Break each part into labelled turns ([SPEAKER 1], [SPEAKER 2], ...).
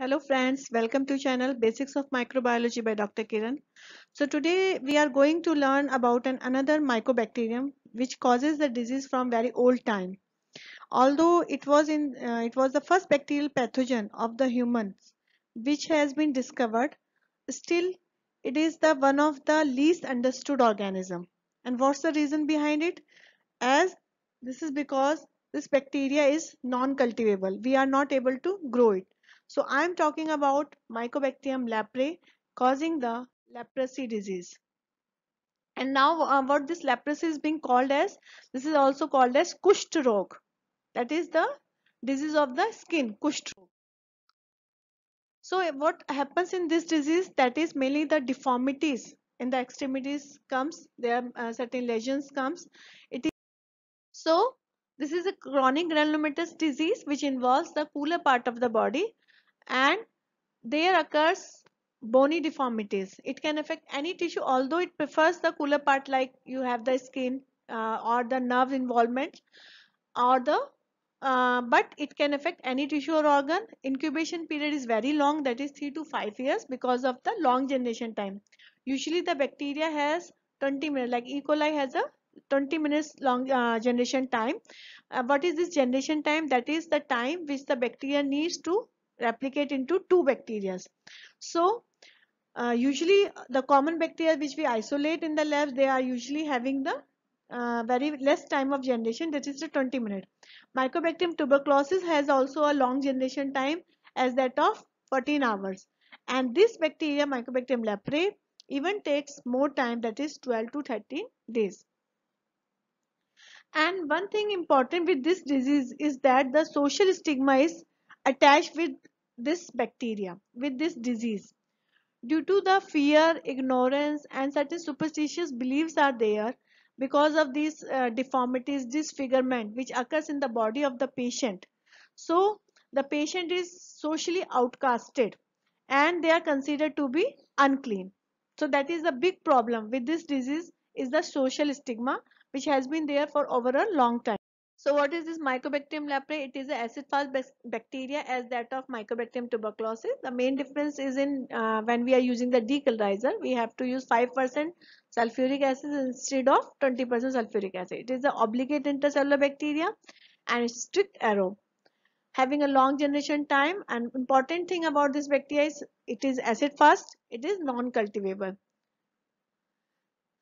[SPEAKER 1] Hello friends, welcome to channel Basics of Microbiology by Dr. Kiran. So today we are going to learn about an another mycobacterium which causes the disease from very old time. Although it was in uh, it was the first bacterial pathogen of the humans which has been discovered, still it is the one of the least understood organism. And what's the reason behind it? As this is because this bacteria is non-cultivable. We are not able to grow it so I'm talking about Mycobacterium leprae causing the leprosy disease. And now uh, what this leprosy is being called as, this is also called as Kushth That is the disease of the skin, Kushth So eh, what happens in this disease that is mainly the deformities in the extremities comes, there uh, certain lesions comes. It is so this is a chronic granulomatous disease which involves the cooler part of the body and there occurs bony deformities. It can affect any tissue although it prefers the cooler part like you have the skin uh, or the nerve involvement or the uh, but it can affect any tissue or organ. Incubation period is very long that is 3 to 5 years because of the long generation time. Usually the bacteria has 20 minutes like E. coli has a 20 minutes long uh, generation time. Uh, what is this generation time? That is the time which the bacteria needs to replicate into two bacteria. So uh, usually uh, the common bacteria which we isolate in the labs, they are usually having the uh, very less time of generation that is the 20 minute. Mycobacterium tuberculosis has also a long generation time as that of 14 hours and this bacteria Mycobacterium leprae even takes more time that is 12 to 13 days. And one thing important with this disease is that the social stigma is attached with this bacteria, with this disease. Due to the fear, ignorance and certain superstitious beliefs are there because of these uh, deformities, disfigurement which occurs in the body of the patient. So the patient is socially outcasted and they are considered to be unclean. So that is the big problem with this disease is the social stigma which has been there for over a long time. So what is this Mycobacterium leprae? It is an acid-fast bacteria as that of Mycobacterium tuberculosis. The main difference is in uh, when we are using the decolorizer, we have to use 5% sulfuric acid instead of 20% sulfuric acid. It is an obligate intercellular bacteria and strict aerobe, having a long generation time and important thing about this bacteria is it is acid fast it is non cultivable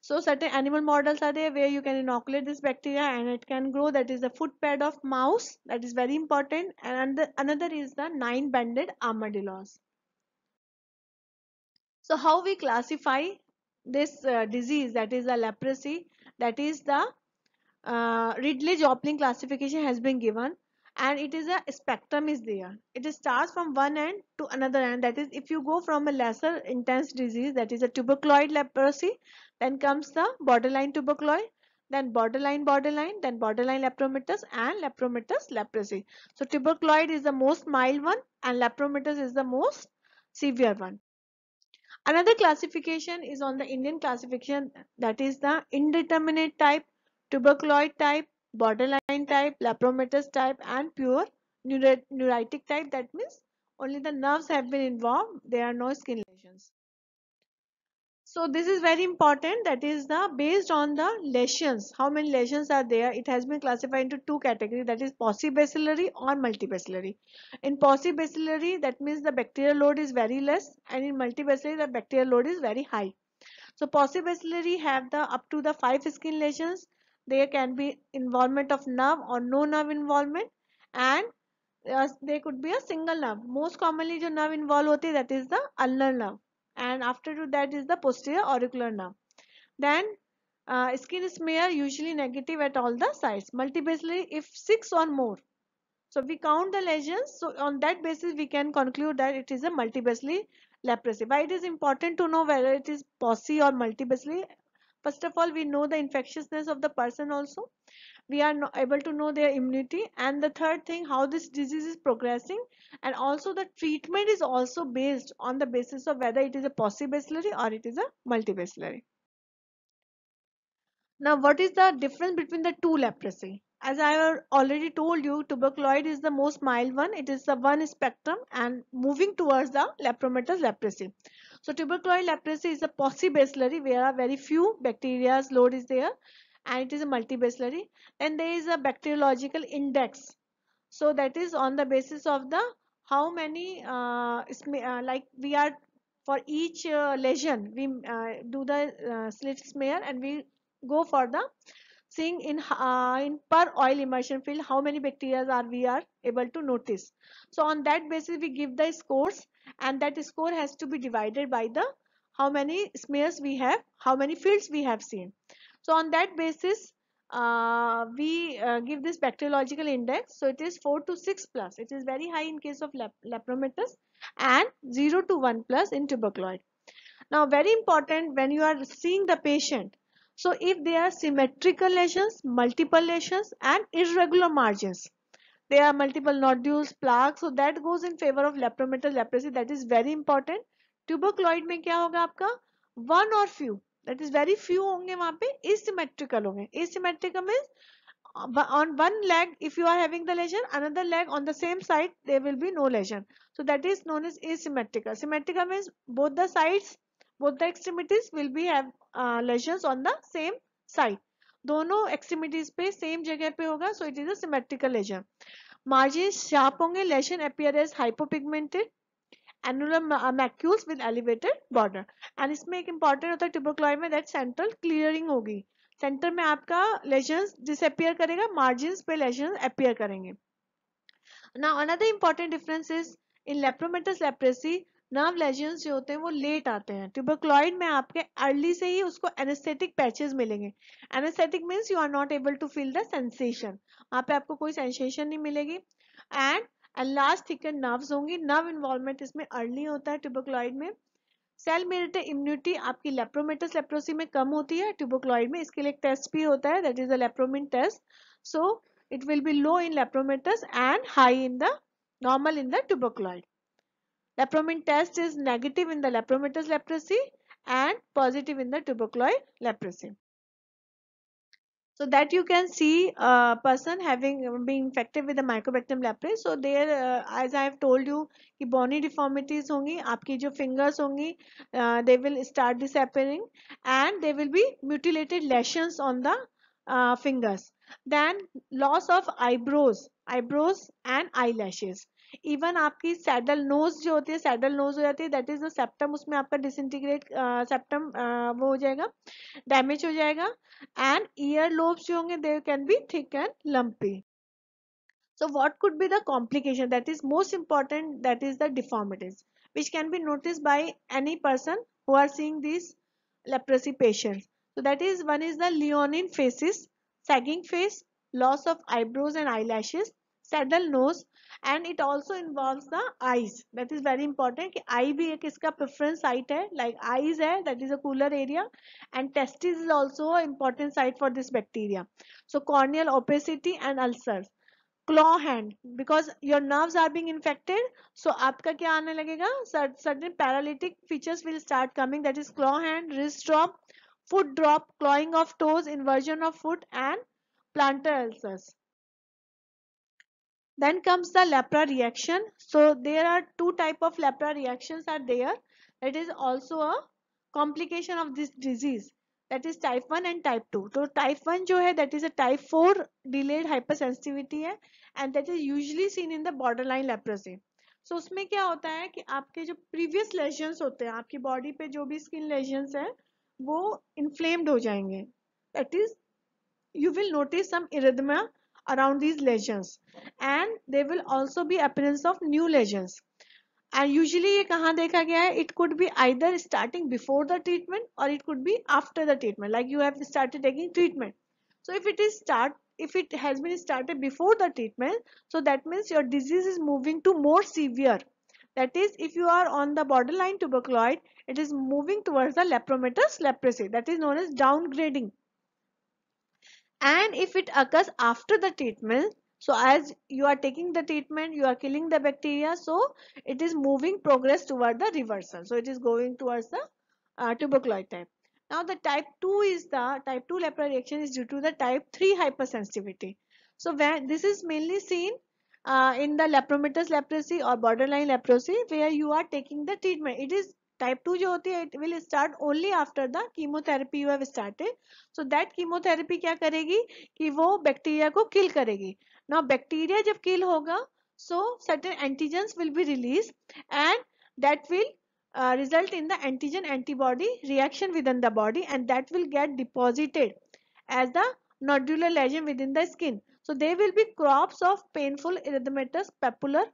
[SPEAKER 1] so certain animal models are there where you can inoculate this bacteria and it can grow. That is the footpad of mouse. That is very important. And another is the nine-banded armadillos. So how we classify this uh, disease that is the leprosy that is the uh, Ridley-Joplin classification has been given and it is a spectrum is there. It starts from one end to another end that is if you go from a lesser intense disease that is a tuberculoid leprosy then comes the borderline tuberculoid, then borderline borderline, then borderline lepromatous and lepromatous leprosy. So tubercloid is the most mild one and lepromatous is the most severe one. Another classification is on the Indian classification that is the indeterminate type, tubercloid type, borderline type, lepromatous type and pure neuritic type that means only the nerves have been involved, there are no skin lesions. So this is very important that is the based on the lesions how many lesions are there it has been classified into two categories that is paucibacillary or multibacillary. In paucibacillary that means the bacterial load is very less and in multibacillary the bacterial load is very high. So paucibacillary have the up to the 5 skin lesions there can be involvement of nerve or no nerve involvement and uh, there could be a single nerve. Most commonly the nerve involved होती that is the ulnar nerve and after that is the posterior auricular nerve. Then uh, skin smear usually negative at all the sites Multibasally, if 6 or more. So we count the lesions so on that basis we can conclude that it is a multibasally leprosy. Why it is important to know whether it is posse or multibasally first of all we know the infectiousness of the person also we are able to know their immunity and the third thing how this disease is progressing and also the treatment is also based on the basis of whether it is a paucibacillary or it is a multibacillary now what is the difference between the two leprosy as i already told you tuberculoid is the most mild one it is the one spectrum and moving towards the lepromatous leprosy so tuberculoid leprosy is a possibacillary where very few bacteria's load is there and it is a multibacillary. And there is a bacteriological index. So that is on the basis of the how many uh, uh like we are for each uh, lesion we uh, do the uh, slit smear and we go for the seeing in, uh, in per oil immersion field how many bacteria are we are able to notice. So on that basis we give the scores and that score has to be divided by the how many smears we have how many fields we have seen so on that basis uh, we uh, give this bacteriological index so it is 4 to 6 plus it is very high in case of lepromatous and 0 to 1 plus in tuberculoid now very important when you are seeing the patient so if they are symmetrical lesions multiple lesions and irregular margins there are multiple nodules, plaques. So that goes in favor of lepromatous leprosy. That is very important. Tuberculoid में क्या होगा आपका One or few. That is very few होंगे वहाँ पे asymmetrical होंगे. Asymmetrical means uh, on one leg if you are having the lesion another leg on the same side there will be no lesion so that is known as asymmetrical symmetrical means both the sides both the extremities will be have uh, lesions on the same side दोनों extremities पे same जगह पे होगा so it is asymmetrical lesion margin sharp होंगे lesion appear as hypopigmented annular macules with elevated border and इसमें एक important होता है ट्यूबोक्लॉइड में दैट सेंट्रल क्लियरिंग होगी सेंटर में आपका लेशन डिसअपियर करेगा मार्जिन पे लेशन अपियर करेंगे now another important difference is in lepromatous leprosy nerve lesions जो होते हैं वो लेट आते हैं ट्यूबरक्लॉइड में आपके अर्ली से ही उसको एनेस्थेटिक पैचेस मिलेंगे anaesthetic means you are not able to feel the sensation वहाँ पे आपको कोई सेंसेशन नहीं मिलेगी and and last thicken nerves होंगी नर्व इन्वॉल्वमेंट इसमें अर्ली होता है ट्यूबोक्लॉइड में सेल मेरिटेड इम्यूनिटी आपकी लेप्रोमेटस लेप्रोसी में कम होती है ट्यूबोक्लॉइड में इसके लिए एक टेस्ट भी होता है that is a lepromin test so it will be low in lepromatous and high in the normal in the tuberculoid Lepromin test is negative in the lepromatous leprosy and positive in the tuberculoid leprosy. So that you can see a person having been infected with the mycobacterium leprae. So there, uh, as I have told you, the bony deformities होंगी आपकी Your fingers होंगी uh, they will start disappearing and there will be mutilated lesions on the uh, fingers. Then loss of eyebrows, eyebrows and eyelashes. Even आपकी saddle nose जो होती है saddle knows हो जाती है दैट इज द सेप्टम उसमें आपका disintegrate septum वो हो जाएगा डैमेज हो जाएगा एंड ईयर लोब्स जो होंगे they can be thick and lumpy so what could be the complication that is most important that is the deformities which can be notice by any person who are seeing this leprosy patient so that is one is the leonine facies sagging face loss of eyebrows and eye saddle nose and it also involves the eyes that is very important कि eye भी एक इसका preference site like eyes है that is a cooler area and testis is also important site for this bacteria so corneal opacity and ulcers claw hand because your nerves are being infected so आपका क्या आने लगेगा certain paralytic features will start coming that is claw hand wrist drop foot drop clawing of toes inversion of foot and plantar ulcers then comes the lepra reaction so there are two type of lepra reactions are there it is also a complication of this disease that is type 1 and type 2 so type 1 jo hai that is a type 4 delayed hypersensitivity hai and that is usually seen in the borderline leprosy so usme kya hota hai ki aapke jo previous lesions hote hain aapki body pe jo bhi skin lesions hai वो inflamed हो जाएंगे that is you will notice some erythema around these lesions and there will also be appearance of new lesions and usually ये कहाँ देखा गया it could be either starting before the treatment or it could be after the treatment like you have started taking treatment so if it is start if it has been started before the treatment so that means your disease is moving to more severe that is if you are on the borderline tuberculoid it is moving towards the lepromatous leprosy that is known as downgrading and if it occurs after the treatment so as you are taking the treatment you are killing the bacteria so it is moving progress toward the reversal so it is going towards the uh, tuberculoid type now the type 2 is the type 2 lepra reaction is due to the type 3 hypersensitivity so when this is mainly seen uh, in the lepromatous leprosy or borderline leprosy where you are taking the treatment it is type two जो होती है it will start only after the chemotherapy you have started so that chemotherapy क्या करेगी कि वो bacteria को किल करेगी now bacteria जब किल होगा so certain antigens will be release and that will result in the antigen antibody reaction within the body and that will get deposited as the nodular lesion within the skin so they will be crops of painful erythematous papular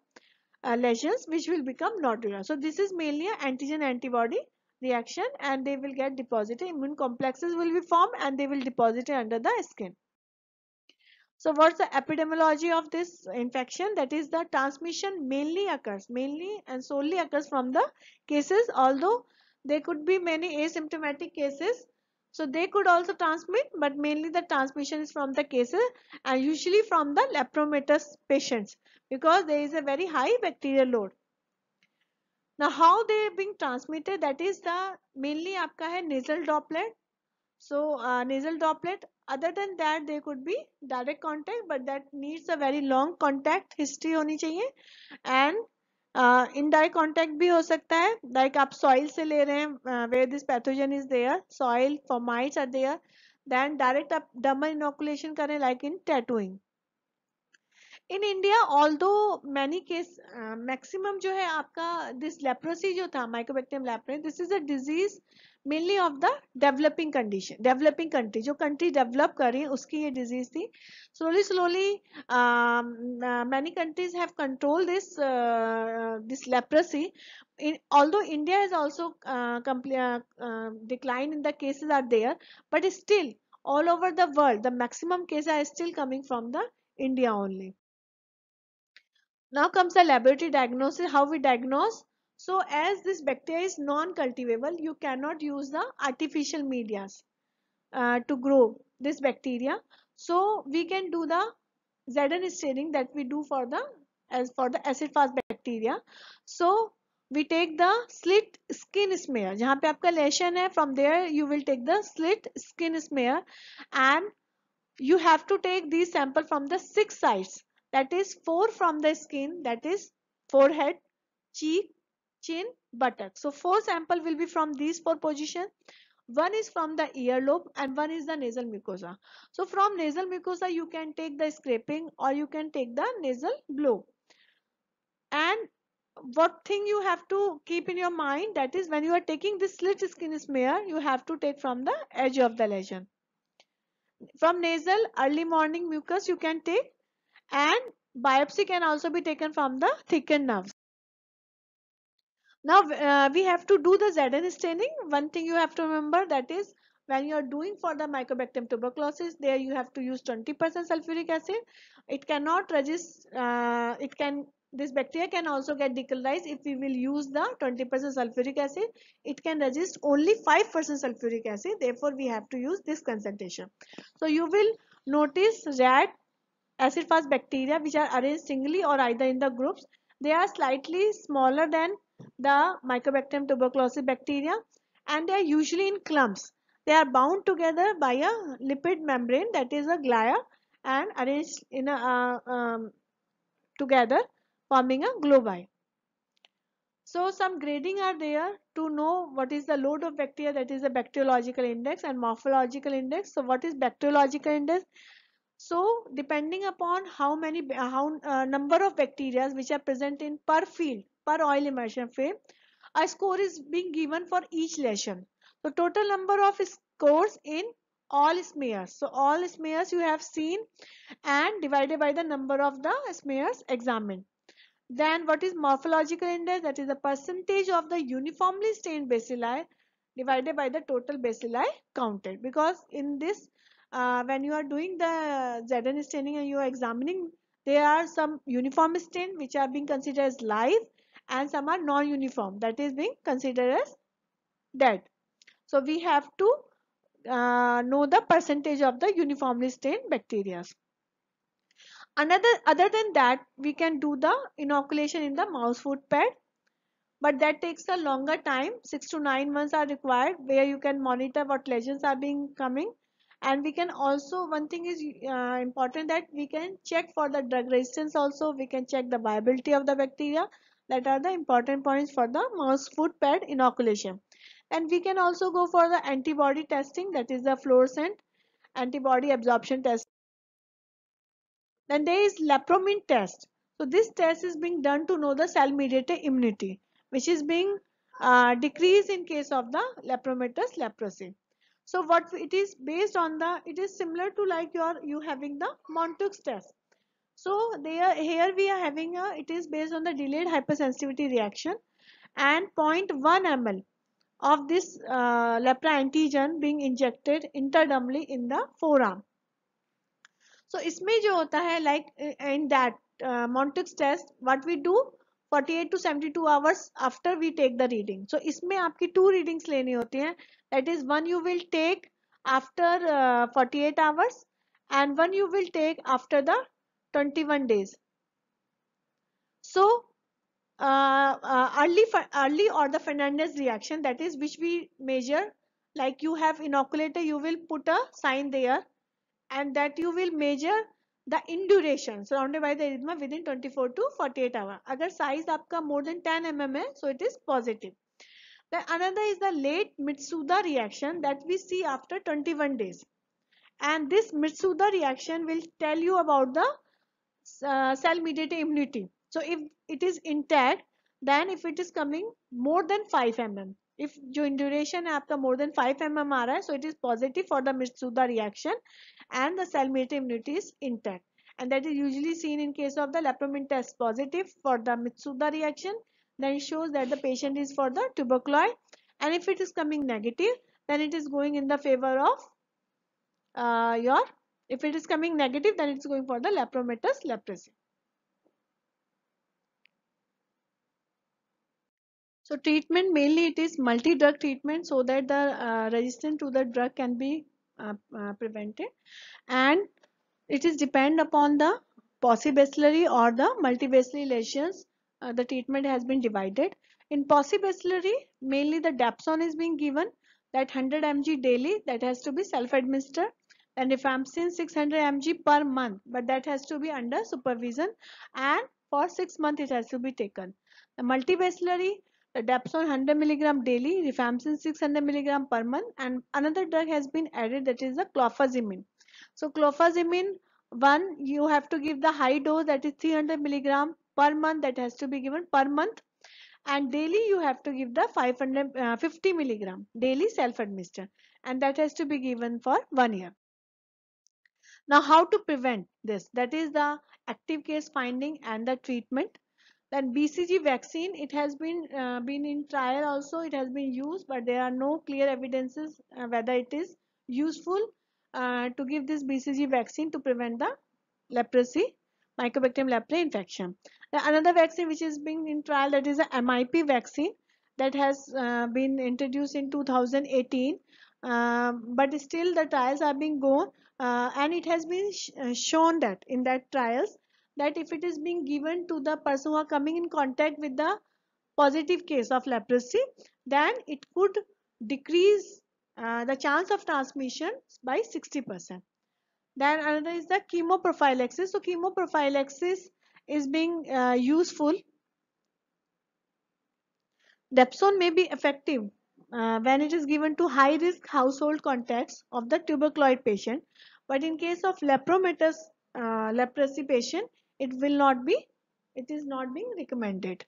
[SPEAKER 1] uh, lesions which will become nodular. So this is mainly an antigen antibody reaction and they will get deposited immune complexes will be formed and they will deposit under the skin. So what's the epidemiology of this infection? That is the transmission mainly occurs, mainly and solely occurs from the cases although there could be many asymptomatic cases so they could also transmit, but mainly the transmission is from the cases and usually from the lepromatous patients because there is a very high bacterial load. Now how they are being transmitted that is the mainly आपका है nasal droplet. So uh, nasal droplet other than that there could be direct contact but that needs a very long contact history होनी and indirect contact भी हो सकता है like like आप soil से ले रहे हैं where this pathogen is there soil for mites are there then direct आप डबल इनोकुलेशन करें like in tattooing in India although many case maximum जो है आपका दिस लेप्रोसी जो था mycobacterium leprae this is a disease mainly of the developing condition developing country जो country develop कर रही है उसकी ये डिजीज थी slowly slowly many countries have control this this leprosy although india has also uh, decline in the cases are there but still all over the world the maximum cases are still coming from the india only now comes the laboratory diagnosis, how we diagnose. So as this bacteria is non-cultivable, you cannot use the artificial medias uh, to grow this bacteria. So we can do the Zn staining that we do for the as for the acid fast bacteria. So we take the slit skin smear. जहाँ पे lesion है from there you will take the slit skin smear and you have to take these sample from the six sites that is 4 from the skin that is forehead, cheek, chin, buttock. So 4 sample will be from these 4 position. One is from the earlobe and one is the nasal mucosa. So from nasal mucosa you can take the scraping or you can take the nasal blow. And what thing you have to keep in your mind that is when you are taking this slit skin smear you have to take from the edge of the lesion. From nasal early morning mucus you can take and biopsy can also be taken from the thickened nerves. Now uh, we have to do the ZN staining. One thing you have to remember that is when you are doing for the mycobacterium tuberculosis there you have to use 20% sulfuric acid. It cannot resist, uh, it can this bacteria can also get decolorized if we will use the 20% sulfuric acid. It can resist only 5% sulfuric acid. Therefore, we have to use this concentration. So, you will notice that acid fast bacteria which are arranged singly or either in the groups they are slightly smaller than the mycobacterium tuberculosis bacteria and they are usually in clumps they are bound together by a lipid membrane that is a glia and arranged in a uh, um, together forming a globi so some grading are there to know what is the load of bacteria that is the bacteriological index and morphological index. So what is bacteriological index? So depending upon how many uh, how uh, number of bacteria which are present in per field per oil immersion frame, a score is being given for each lesion. So total number of scores in all smears. So all smears you have seen and divided by the number of the smears examined. Then what is morphological index? That is the percentage of the uniformly stained bacilli divided by the total bacilli counted because in this uh, when you are doing the ZN staining and you are examining, there are some uniform stain which are being considered as live and some are non-uniform that is being considered as dead. So we have to uh, know the percentage of the uniformly stained bacteria. Another other than that we can do the inoculation in the mouse food pad but that takes a longer time 6 to 9 months are required where you can monitor what lesions are being coming and we can also one thing is uh, important that we can check for the drug resistance also we can check the viability of the bacteria that are the important points for the mouse foot pad inoculation and we can also go for the antibody testing that is the fluorescent antibody absorption test then there is lepromin test so this test is being done to know the cell mediated immunity which is being uh, decreased in case of the lepromatous leprosy so what it is based on the it is similar to like your you having the Montauk's test so there here we are having a it is based on the delayed hypersensitivity reaction and 0.1 ml of this uh, lepra antigen being injected intradermally in the forearm. So इसमें जो होता है like in that uh, test what we do 48 to 72 hours after we take the reading, so इसमें आपकी two readings लेनी होती हैं that is one you will take after 48 hours, and one you will take after the 21 days so uh, uh, early early or the Fernandez reaction that is which we measure like you have inoculator you will put a sign there and that you will measure the induration surrounded by the erythema within 24 to 48 hour agar size aapka more than 10 mm hai so it is positive then another is the late mitsuda reaction that we see after 21 days and this mitsuda reaction will tell you about the uh, cell mediated immunity so if it is intact then if it is coming more than 5 mm if induration आपका more than 5 mm so it is positive for the Mitsuda reaction and the cell mediated immunity is intact and that is usually seen in case of the lepromin test positive for the Mitsuda reaction then it shows that the patient is for the tuberculoid and if it is coming negative then it is going in the favor of uh, your if it is coming negative then it's going for the lepromatous leprosy So treatment mainly it is multi-drug treatment so that the uh, resistance to the drug can be uh, uh, prevented and it is depend upon the posivacillary or the multivacillary lesions uh, the treatment has been divided. In posivacillary mainly the dapsone is being given that 100 mg daily that has to be self-administered and seeing 600 mg per month but that has to be under supervision and for 6 months it has to be taken. The multivacillary dapsone 100 mg daily, rifampicin 600 mg per month and another drug has been added that is the clofazimine. So clofazimine one you have to give the high dose that is 300 mg per month that has to be given per month and daily you have to give the 550 uh, mg daily self administer and that has to be given for one year. Now how to prevent this that is the active case finding and the treatment then BCG vaccine, it has been uh, been in trial also, it has been used, but there are no clear evidences uh, whether it is useful uh, to give this BCG vaccine to prevent the leprosy, Mycobacterium leprae infection. another vaccine which is being in trial that is a MIP vaccine that has uh, been introduced in 2018, uh, but still the trials are being gone. Uh, and it has been sh shown that in that trials that if it is being given to the person who are coming in contact with the positive case of leprosy then it could decrease uh, the chance of transmission by 60%. Then another is the chemoprophylaxis. So chemoprophylaxis is being uh, useful. Dapsone may be effective uh, when it is given to high risk household contacts of the tuberculoid patient. But in case of lepromatous uh, leprosy patient, it will not be it is not being recommended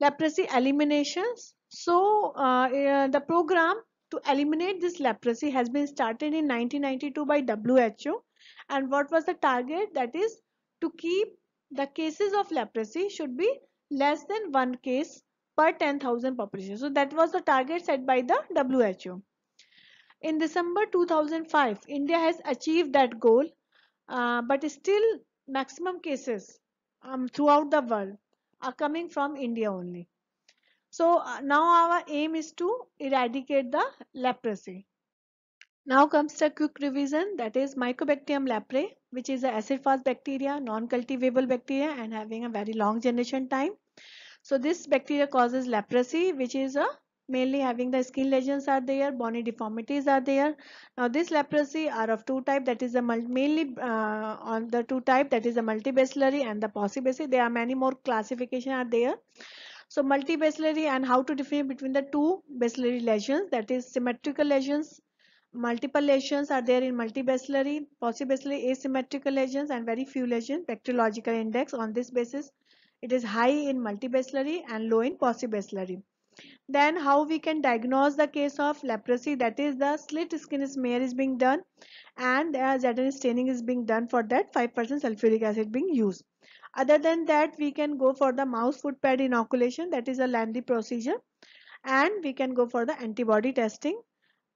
[SPEAKER 1] leprosy eliminations so uh, uh, the program to eliminate this leprosy has been started in 1992 by WHO and what was the target that is to keep the cases of leprosy should be less than one case per 10,000 population. So that was the target set by the WHO. In December 2005, India has achieved that goal uh, but still maximum cases um, throughout the world are coming from India only. So uh, now our aim is to eradicate the leprosy. Now comes the quick revision that is Mycobacterium leprae which is an acid fast bacteria, non-cultivable bacteria and having a very long generation time. So this bacteria causes leprosy which is a mainly having the skin lesions are there bony deformities are there now this leprosy are of two type that is a mainly uh, on the two type that is a multibacillary and the paucibasary there are many more classification are there so multibacillary and how to differentiate between the two bacillary lesions that is symmetrical lesions multiple lesions are there in multibacillary, possibly asymmetrical lesions and very few lesions bacteriological index on this basis it is high in multibacillary and low in possibasilary then how we can diagnose the case of leprosy that is the slit skin smear is being done and the uh, staining is being done for that 5% sulfuric acid being used. Other than that we can go for the mouse foot pad inoculation that is a lengthy procedure and we can go for the antibody testing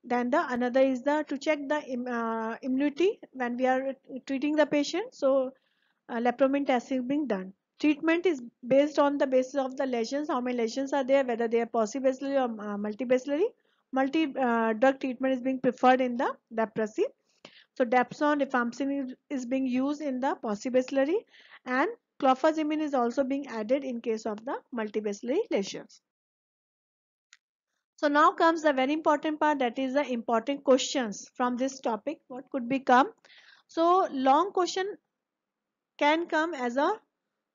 [SPEAKER 1] then the another is the to check the uh, immunity when we are treating the patient so uh, lepromin testing being done treatment is based on the basis of the lesions how many lesions are there whether they are possibacillary or uh, multi uh, drug treatment is being preferred in the leprosy so dapsone rifampicin is being used in the possibacillary and clofazimine is also being added in case of the multibasilary lesions so now comes the very important part that is the important questions from this topic what could become so long question can come as a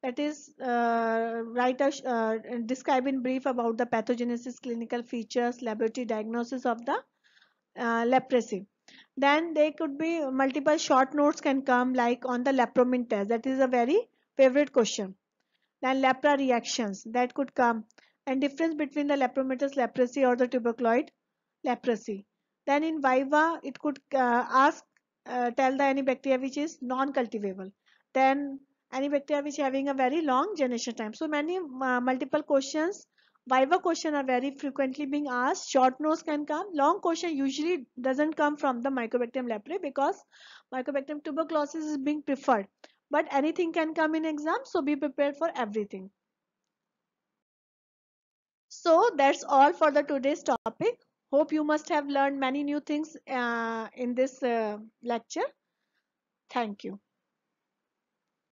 [SPEAKER 1] that is uh, write a uh, describe in brief about the pathogenesis clinical features laboratory diagnosis of the uh, leprosy then they could be multiple short notes can come like on the lepromin test that is a very favorite question then lepra reactions that could come and difference between the lepromatous leprosy or the tuberculoid leprosy then in viva it could uh, ask uh, tell the any bacteria which is non cultivable then any bacteria which having a very long generation time. So many uh, multiple questions, viva question are very frequently being asked. Short notes can come. Long question usually doesn't come from the Mycobacterium leprae because Mycobacterium tuberculosis is being preferred. But anything can come in exam, so be prepared for everything. So that's all for the today's topic. Hope you must have learned many new things uh, in this uh, lecture. Thank you.